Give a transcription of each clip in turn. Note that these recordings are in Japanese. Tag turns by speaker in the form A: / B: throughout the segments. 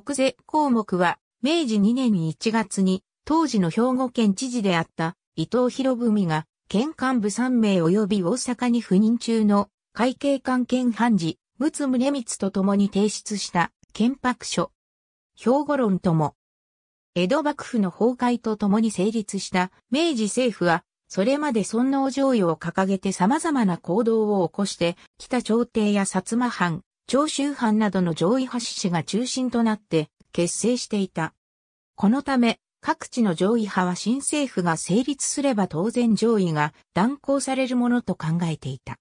A: 国税項目は、明治2年1月に、当時の兵庫県知事であった伊藤博文が、県幹部3名及び大阪に赴任中の会計官係、判事、陸奥宗光と共に提出した憲白書。兵庫論とも。江戸幕府の崩壊とともに成立した明治政府は、それまで尊王攘夷を掲げて様々な行動を起こして、北朝廷や薩摩藩、長州藩などの上位派志士が中心となって結成していた。このため、各地の上位派は新政府が成立すれば当然上位が断行されるものと考えていた。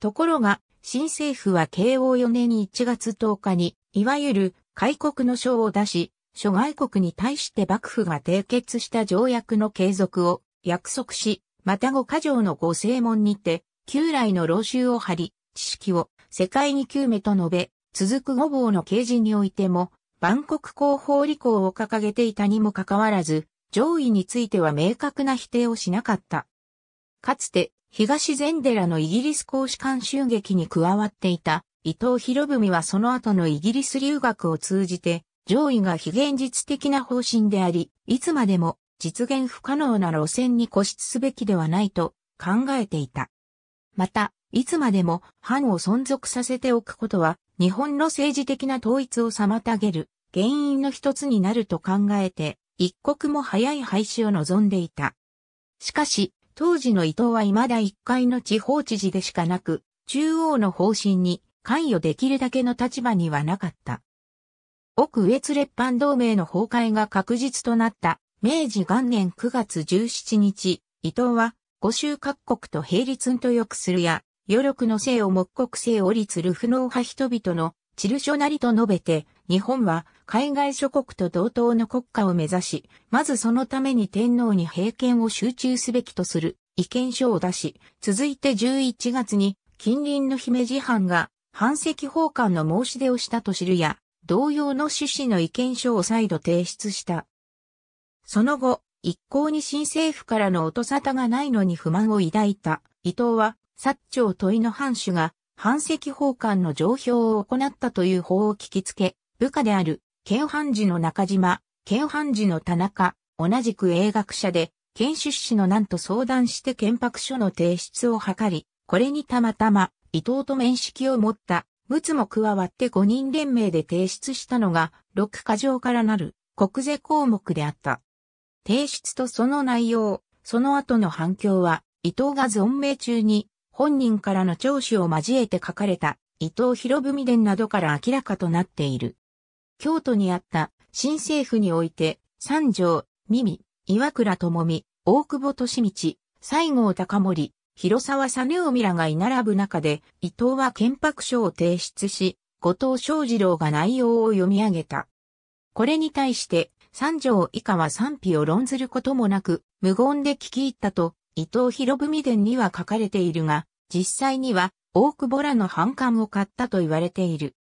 A: ところが、新政府は慶応4年に1月10日に、いわゆる開国の章を出し、諸外国に対して幕府が締結した条約の継続を約束し、また五箇条の御正門にて、旧来の老衆を張り、知識を世界に9目と述べ、続く五房の刑事においても、万国広報理行を掲げていたにもかかわらず、上位については明確な否定をしなかった。かつて、東禅寺のイギリス公使館襲撃に加わっていた伊藤博文はその後のイギリス留学を通じて、上位が非現実的な方針であり、いつまでも実現不可能な路線に固執すべきではないと考えていた。また、いつまでも藩を存続させておくことは、日本の政治的な統一を妨げる原因の一つになると考えて、一刻も早い廃止を望んでいた。しかし、当時の伊藤は未だ一回の地方知事でしかなく、中央の方針に関与できるだけの立場にはなかった。奥越列藩同盟の崩壊が確実となった明治元年9月17日、伊藤は、五州各国と並立んとよくするや、余力の性を木国性を立る不能派人々のチル書なりと述べて、日本は海外諸国と同等の国家を目指し、まずそのために天皇に平権を集中すべきとする意見書を出し、続いて11月に近隣の姫路藩が反石奉還の申し出をしたと知るや、同様の趣旨の意見書を再度提出した。その後、一向に新政府からの音沙汰がないのに不満を抱いた伊藤は薩長問の藩主が、藩籍奉還の上表を行ったという法を聞きつけ、部下である、県藩士の中島、県藩士の田中、同じく英学者で、県出資のなんと相談して県白書の提出を図り、これにたまたま、伊藤と面識を持った、陸奥も加わって5人連名で提出したのが、6箇条からなる、国税項目であった。提出とその内容、その後の反響は、伊藤が存命中に本人からの聴取を交えて書かれた伊藤博文伝などから明らかとなっている。京都にあった新政府において、三条、耳、岩倉智美、大久保利道、西郷隆盛、広沢実臣らが居並ぶ中で、伊藤は憲白書を提出し、後藤正二郎が内容を読み上げた。これに対して、三条以下は賛否を論ずることもなく、無言で聞き入ったと、伊藤博文伝には書かれているが、実際には大久保らの反感を買ったと言われている。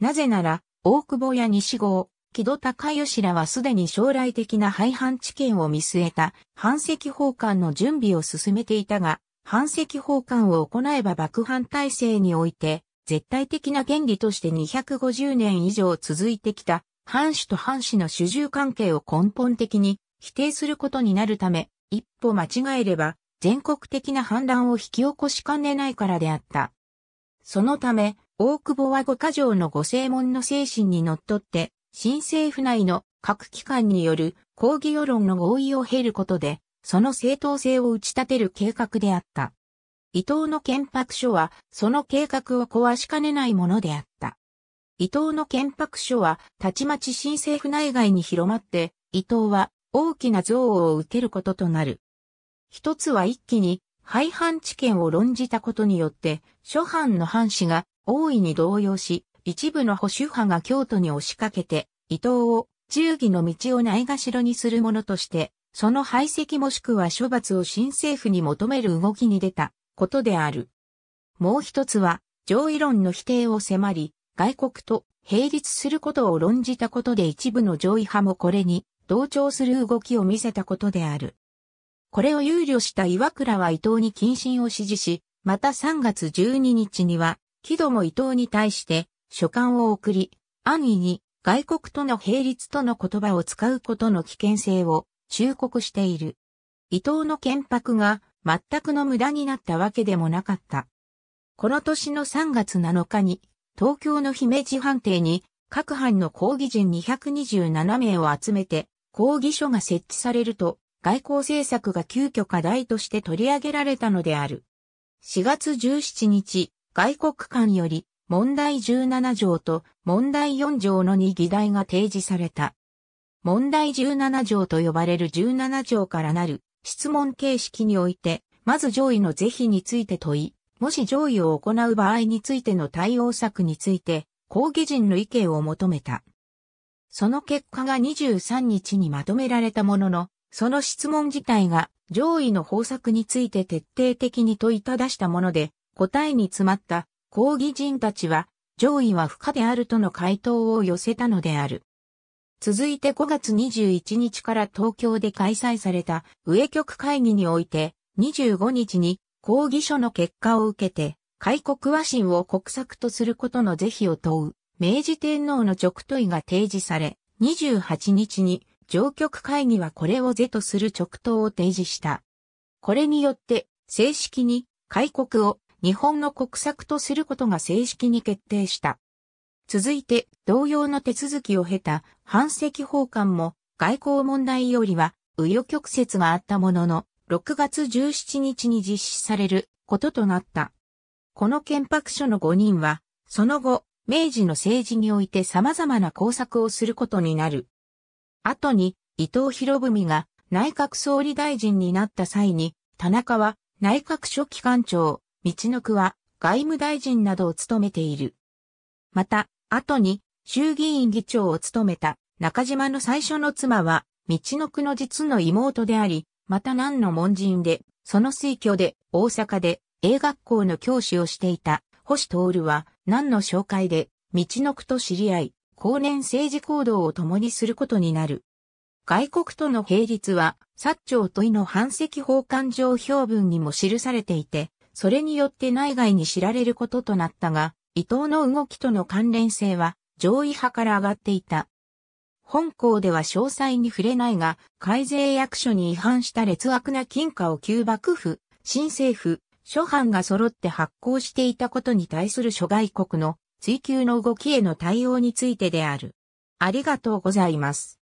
A: なぜなら、大久保や西郷、木戸高義らはすでに将来的な廃藩置県を見据えた藩籍奉還の準備を進めていたが、藩籍奉還を行えば幕藩体制において、絶対的な原理として250年以上続いてきた、藩主と藩士の主従関係を根本的に否定することになるため、一歩間違えれば、全国的な反乱を引き起こしかねないからであった。そのため、大久保は五箇条の五正門の精神にのっとって、新政府内の各機関による抗議世論の合意を経ることで、その正当性を打ち立てる計画であった。伊藤の憲白書は、その計画を壊しかねないものであった。伊藤の憲白書は、たちまち新政府内外に広まって、伊藤は、大きな憎悪を受けることとなる。一つは一気に廃藩置県を論じたことによって、諸藩の藩士が大いに動揺し、一部の保守派が京都に押しかけて、伊藤を忠義の道をないがしろにするものとして、その排斥もしくは処罰を新政府に求める動きに出たことである。もう一つは、上位論の否定を迫り、外国と並立することを論じたことで一部の上位派もこれに同調する動きを見せたことである。これを憂慮した岩倉は伊藤に謹慎を指示し、また3月12日には、木戸も伊藤に対して書簡を送り、安易に外国との並立との言葉を使うことの危険性を忠告している。伊藤の憲白が全くの無駄になったわけでもなかった。この年の3月7日に、東京の姫路藩邸に各藩の抗議人227名を集めて、抗議書が設置されると、外交政策が急遽課題として取り上げられたのである。4月17日、外国間より問題17条と問題4条の2議題が提示された。問題17条と呼ばれる17条からなる質問形式において、まず上位の是非について問い、もし上位を行う場合についての対応策について、抗議人の意見を求めた。その結果が23日にまとめられたものの、その質問自体が上位の方策について徹底的に問いただしたもので、答えに詰まった抗議人たちは、上位は不可であるとの回答を寄せたのである。続いて5月21日から東京で開催された上局会議において、25日に抗議書の結果を受けて、開国和親を国策とすることの是非を問う明治天皇の直問いが提示され、28日に上局会議はこれを是とする直答を提示した。これによって正式に開国を日本の国策とすることが正式に決定した。続いて同様の手続きを経た反石法官も外交問題よりは紆余曲折があったものの6月17日に実施されることとなった。この憲白書の5人はその後明治の政治において様々な工作をすることになる。後に伊藤博文が内閣総理大臣になった際に、田中は内閣書記官長、道の区は外務大臣などを務めている。また、後に衆議院議長を務めた中島の最初の妻は、道の区の実の妹であり、また何の門人で、その推挙で大阪で英学校の教師をしていた星徹は、何の紹介で、道のくと知り合い、後年政治行動を共にすることになる。外国との並立は、薩長問いの反籍奉還上標文にも記されていて、それによって内外に知られることとなったが、伊藤の動きとの関連性は、上位派から上がっていた。本校では詳細に触れないが、改税役所に違反した劣悪な金貨を旧幕府、新政府、諸藩が揃って発行していたことに対する諸外国の追求の動きへの対応についてである。ありがとうございます。